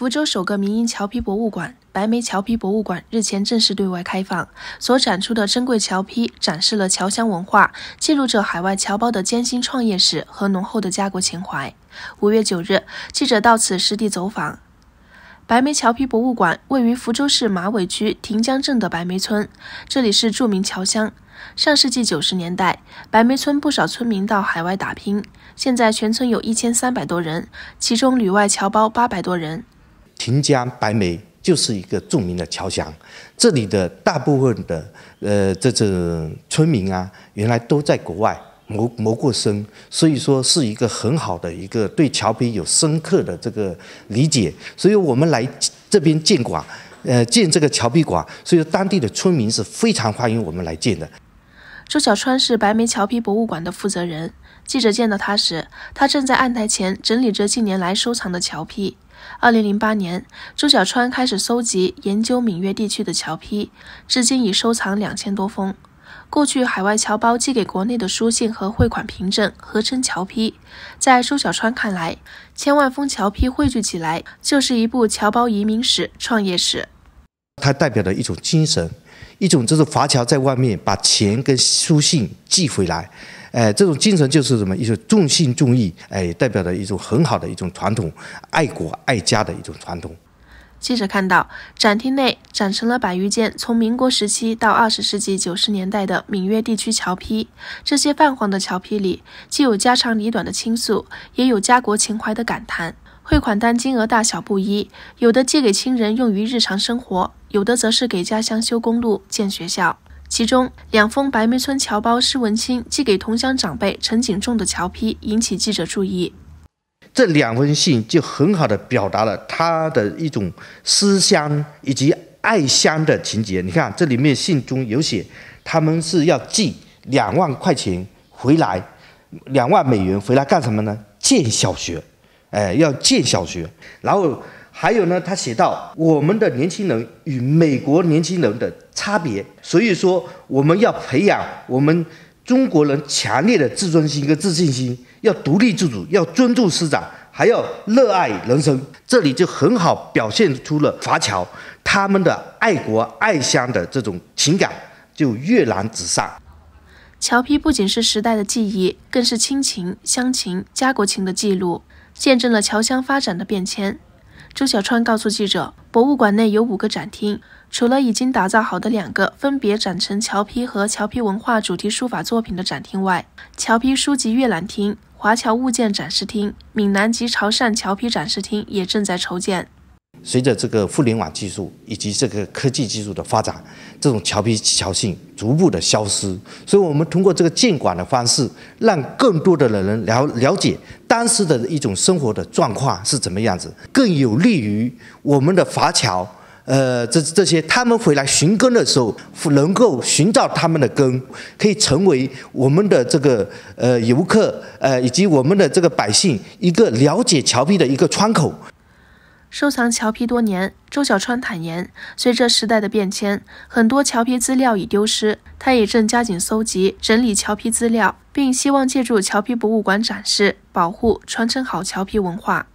福州首个民营侨批博物馆——白眉侨批博物馆日前正式对外开放。所展出的珍贵侨批，展示了侨乡文化，记录着海外侨胞的艰辛创业史和浓厚的家国情怀。五月九日，记者到此实地走访。白眉侨批博物馆位于福州市马尾区亭江镇的白眉村，这里是著名侨乡。上世纪九十年代，白眉村不少村民到海外打拼，现在全村有一千三百多人，其中旅外侨胞八百多人。亭江白眉就是一个著名的侨乡，这里的大部分的呃，这支村民啊，原来都在国外谋谋过生，所以说是一个很好的一个对侨批有深刻的这个理解，所以我们来这边建馆，呃，建这个侨批馆，所以当地的村民是非常欢迎我们来建的。周小川是白眉侨批博物馆的负责人，记者见到他时，他正在案台前整理着近年来收藏的侨批。二零零八年，周小川开始搜集研究闽粤地区的侨批，至今已收藏两千多封。过去海外侨胞寄给国内的书信和汇款凭证合称侨批。在周小川看来，千万封侨批汇聚起来，就是一部侨胞移民史、创业史。它代表的一种精神，一种就是华侨在外面把钱跟书信寄回来，哎，这种精神就是什么？一种重信重义，哎，代表的一种很好的一种传统，爱国爱家的一种传统。记者看到展厅内展成了百余件从民国时期到二十世纪九十年代的闽粤地区侨批，这些泛黄的侨批里，既有家长里短的倾诉，也有家国情怀的感叹。汇款单金额大小不一，有的寄给亲人用于日常生活，有的则是给家乡修公路、建学校。其中，两封白梅村侨胞施文清寄给同乡长辈陈景仲的侨批引起记者注意。这两封信就很好的表达了他的一种思乡以及爱乡的情节。你看，这里面信中有写，他们是要寄两万块钱回来，两万美元回来干什么呢？建小学。哎，要建小学，然后还有呢，他写到我们的年轻人与美国年轻人的差别，所以说我们要培养我们中国人强烈的自尊心和自信心，要独立自主，要尊重师长，还要热爱人生。这里就很好表现出了华侨他们的爱国爱乡的这种情感，就跃然纸上。侨批不仅是时代的记忆，更是亲情、乡情、家国情的记录。见证了侨乡发展的变迁。周小川告诉记者，博物馆内有五个展厅，除了已经打造好的两个，分别展陈侨批和侨批文化主题书法作品的展厅外，侨批书籍阅览厅、华侨物件展示厅、闽南及潮汕侨批展示厅也正在筹建。随着这个互联网技术以及这个科技技术的发展，这种桥皮桥性逐步的消失，所以我们通过这个监管的方式，让更多的人了了解当时的一种生活的状况是怎么样子，更有利于我们的华侨，呃，这这些他们回来寻根的时候，能够寻找他们的根，可以成为我们的这个呃游客，呃以及我们的这个百姓一个了解桥皮的一个窗口。收藏乔皮多年，周小川坦言，随着时代的变迁，很多乔皮资料已丢失，他也正加紧搜集整理乔皮资料，并希望借助乔皮博物馆展示，保护传承好乔皮文化。